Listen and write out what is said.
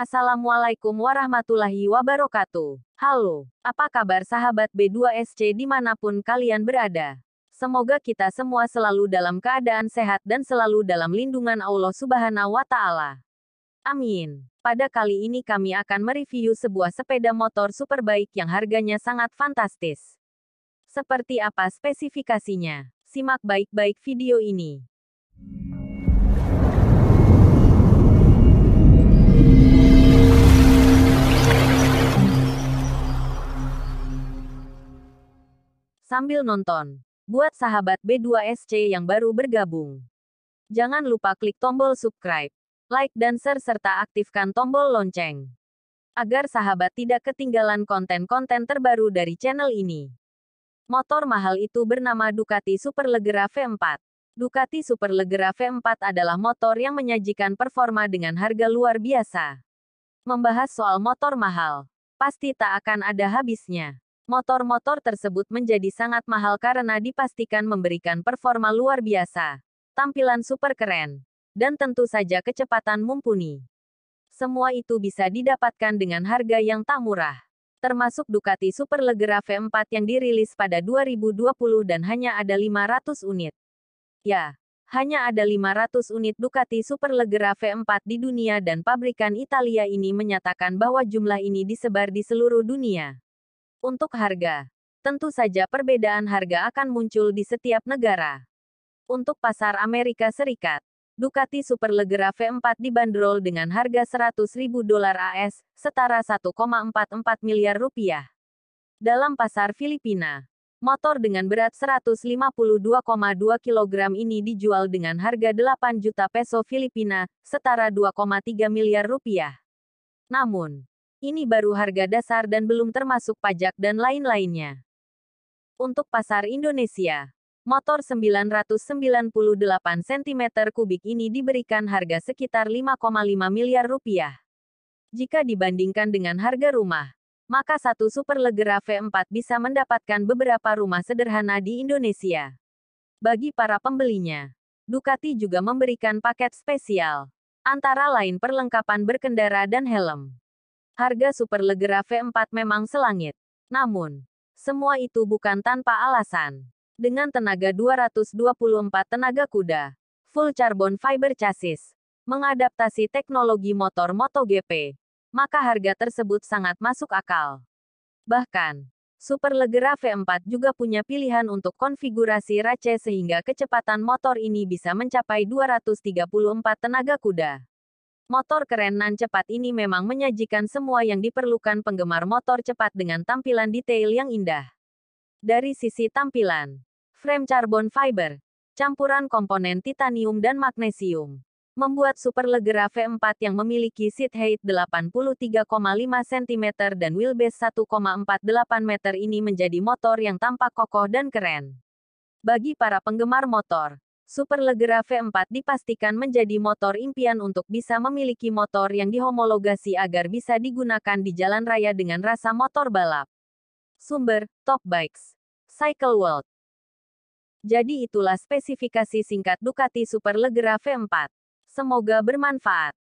Assalamualaikum warahmatullahi wabarakatuh. Halo, apa kabar sahabat B2SC dimanapun kalian berada? Semoga kita semua selalu dalam keadaan sehat dan selalu dalam lindungan Allah Subhanahu wa Ta'ala. Amin. Pada kali ini kami akan mereview sebuah sepeda motor superbike yang harganya sangat fantastis. Seperti apa spesifikasinya? Simak baik-baik video ini. sambil nonton. Buat sahabat B2SC yang baru bergabung. Jangan lupa klik tombol subscribe, like dan share serta aktifkan tombol lonceng. Agar sahabat tidak ketinggalan konten-konten terbaru dari channel ini. Motor mahal itu bernama Ducati Superleggera V4. Ducati Superleggera V4 adalah motor yang menyajikan performa dengan harga luar biasa. Membahas soal motor mahal, pasti tak akan ada habisnya motor-motor tersebut menjadi sangat mahal karena dipastikan memberikan performa luar biasa, tampilan super keren, dan tentu saja kecepatan mumpuni. Semua itu bisa didapatkan dengan harga yang tak murah, termasuk Ducati Superleggera V4 yang dirilis pada 2020 dan hanya ada 500 unit. Ya, hanya ada 500 unit Ducati Superleggera V4 di dunia dan pabrikan Italia ini menyatakan bahwa jumlah ini disebar di seluruh dunia. Untuk harga, tentu saja perbedaan harga akan muncul di setiap negara. Untuk pasar Amerika Serikat, Ducati Superleggera V4 dibanderol dengan harga 100.000 dolar AS, setara 1,44 miliar rupiah. Dalam pasar Filipina, motor dengan berat 152,2 kg ini dijual dengan harga 8 juta peso Filipina, setara 2,3 miliar rupiah. Namun, ini baru harga dasar dan belum termasuk pajak dan lain-lainnya. Untuk pasar Indonesia, motor 998 cm kubik ini diberikan harga sekitar 5,5 miliar rupiah. Jika dibandingkan dengan harga rumah, maka satu Super Superleggera V4 bisa mendapatkan beberapa rumah sederhana di Indonesia. Bagi para pembelinya, Ducati juga memberikan paket spesial, antara lain perlengkapan berkendara dan helm harga Super Legera V4 memang selangit. Namun, semua itu bukan tanpa alasan. Dengan tenaga 224 tenaga kuda, full carbon fiber chassis, mengadaptasi teknologi motor MotoGP, maka harga tersebut sangat masuk akal. Bahkan, Super Legera V4 juga punya pilihan untuk konfigurasi race sehingga kecepatan motor ini bisa mencapai 234 tenaga kuda. Motor keren nan cepat ini memang menyajikan semua yang diperlukan penggemar motor cepat dengan tampilan detail yang indah. Dari sisi tampilan, frame carbon fiber, campuran komponen titanium dan magnesium, membuat Super Superleggera V4 yang memiliki seat height 83,5 cm dan wheelbase 1,48 meter ini menjadi motor yang tampak kokoh dan keren. Bagi para penggemar motor, Super Legera V4 dipastikan menjadi motor impian untuk bisa memiliki motor yang dihomologasi agar bisa digunakan di jalan raya dengan rasa motor balap. Sumber, Top Bikes. Cycle World. Jadi itulah spesifikasi singkat Ducati Super Legera V4. Semoga bermanfaat.